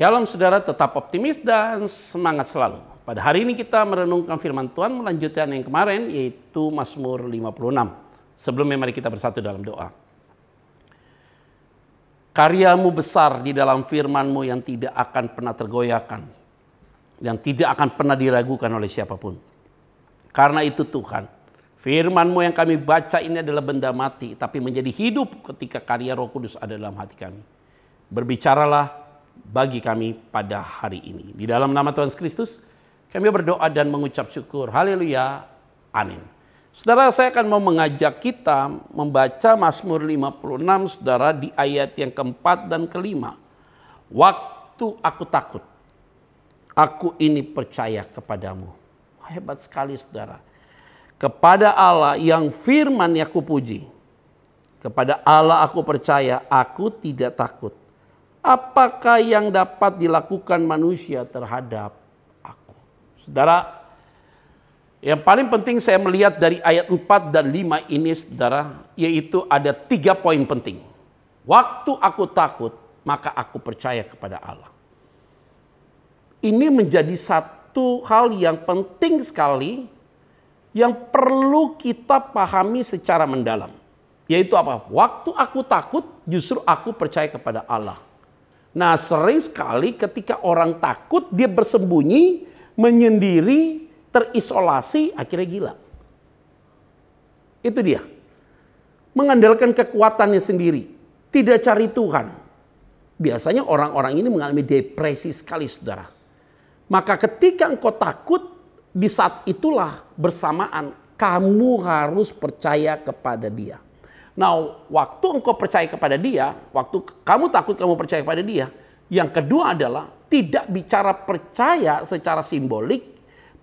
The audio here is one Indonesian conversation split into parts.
Shalom saudara, tetap optimis dan semangat selalu. Pada hari ini kita merenungkan firman Tuhan melanjutkan yang kemarin yaitu Mazmur 56. Sebelumnya mari kita bersatu dalam doa. Karyamu besar di dalam firmanmu yang tidak akan pernah tergoyahkan. Yang tidak akan pernah diragukan oleh siapapun. Karena itu Tuhan, firmanmu yang kami baca ini adalah benda mati. Tapi menjadi hidup ketika karya roh kudus ada dalam hati kami. Berbicaralah bagi kami pada hari ini. Di dalam nama Tuhan Kristus, kami berdoa dan mengucap syukur. Haleluya. Amin. Saudara, saya akan mau mengajak kita membaca Mazmur 56, saudara, di ayat yang keempat dan kelima. Waktu aku takut, aku ini percaya kepadamu. Hebat sekali, saudara. Kepada Allah yang firman yang kupuji. Kepada Allah aku percaya, aku tidak takut apakah yang dapat dilakukan manusia terhadap aku? Saudara, yang paling penting saya melihat dari ayat 4 dan 5 ini saudara, yaitu ada tiga poin penting. Waktu aku takut, maka aku percaya kepada Allah. Ini menjadi satu hal yang penting sekali yang perlu kita pahami secara mendalam. Yaitu apa? Waktu aku takut, justru aku percaya kepada Allah. Nah sering sekali ketika orang takut dia bersembunyi, menyendiri, terisolasi akhirnya gila. Itu dia. Mengandalkan kekuatannya sendiri. Tidak cari Tuhan. Biasanya orang-orang ini mengalami depresi sekali saudara. Maka ketika engkau takut, di saat itulah bersamaan kamu harus percaya kepada dia. Nah, waktu engkau percaya kepada dia, waktu kamu takut kamu percaya kepada dia, yang kedua adalah tidak bicara percaya secara simbolik,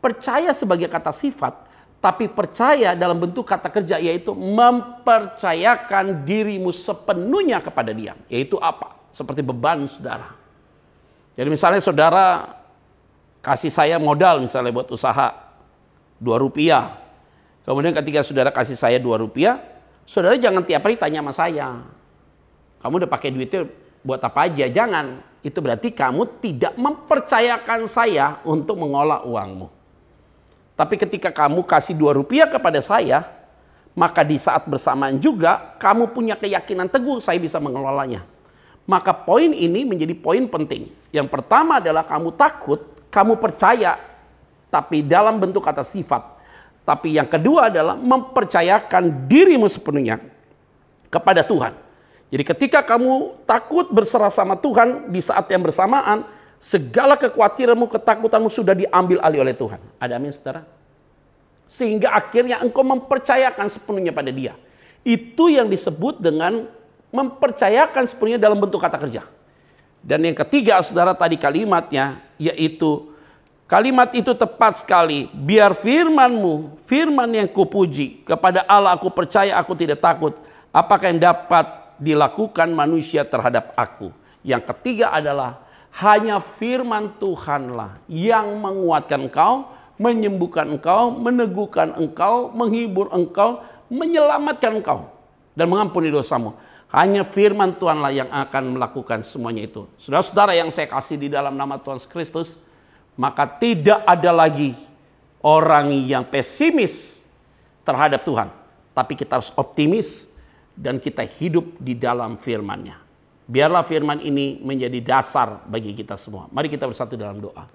percaya sebagai kata sifat, tapi percaya dalam bentuk kata kerja yaitu mempercayakan dirimu sepenuhnya kepada dia. Yaitu apa? Seperti beban saudara. Jadi misalnya saudara kasih saya modal misalnya buat usaha 2 rupiah. Kemudian ketika saudara kasih saya 2 rupiah, Saudara jangan tiap hari tanya sama saya. Kamu udah pakai duitnya buat apa aja? Jangan. Itu berarti kamu tidak mempercayakan saya untuk mengolah uangmu. Tapi ketika kamu kasih dua rupiah kepada saya, maka di saat bersamaan juga kamu punya keyakinan teguh saya bisa mengelolanya. Maka poin ini menjadi poin penting. Yang pertama adalah kamu takut, kamu percaya, tapi dalam bentuk kata sifat. Tapi yang kedua adalah mempercayakan dirimu sepenuhnya kepada Tuhan. Jadi ketika kamu takut berserah sama Tuhan di saat yang bersamaan, segala kekhawatiranmu, ketakutanmu sudah diambil alih oleh Tuhan. Ada amin saudara? Sehingga akhirnya engkau mempercayakan sepenuhnya pada dia. Itu yang disebut dengan mempercayakan sepenuhnya dalam bentuk kata kerja. Dan yang ketiga saudara tadi kalimatnya yaitu Kalimat itu tepat sekali. Biar firmanmu, firman yang kupuji, kepada Allah aku percaya aku tidak takut. Apakah yang dapat dilakukan manusia terhadap aku? Yang ketiga adalah hanya firman Tuhanlah yang menguatkan engkau, menyembuhkan engkau, meneguhkan engkau, menghibur engkau, menyelamatkan engkau dan mengampuni dosamu. Hanya firman Tuhanlah yang akan melakukan semuanya itu. Saudara-saudara yang saya kasih di dalam nama Tuhan Kristus, maka tidak ada lagi orang yang pesimis terhadap Tuhan. Tapi kita harus optimis dan kita hidup di dalam firman-Nya. Biarlah firman ini menjadi dasar bagi kita semua. Mari kita bersatu dalam doa.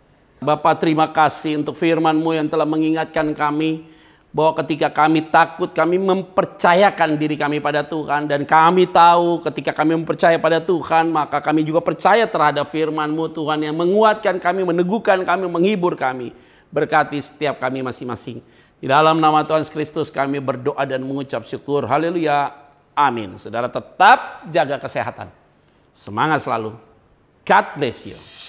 Bapak terima kasih untuk FirmanMu yang telah mengingatkan kami bahwa ketika kami takut, kami mempercayakan diri kami pada Tuhan. Dan kami tahu ketika kami mempercaya pada Tuhan, maka kami juga percaya terhadap firman-Mu Tuhan yang menguatkan kami, meneguhkan kami, menghibur kami. Berkati setiap kami masing-masing. Di dalam nama Tuhan Kristus kami berdoa dan mengucap syukur. Haleluya. Amin. Saudara tetap jaga kesehatan. Semangat selalu. God bless you.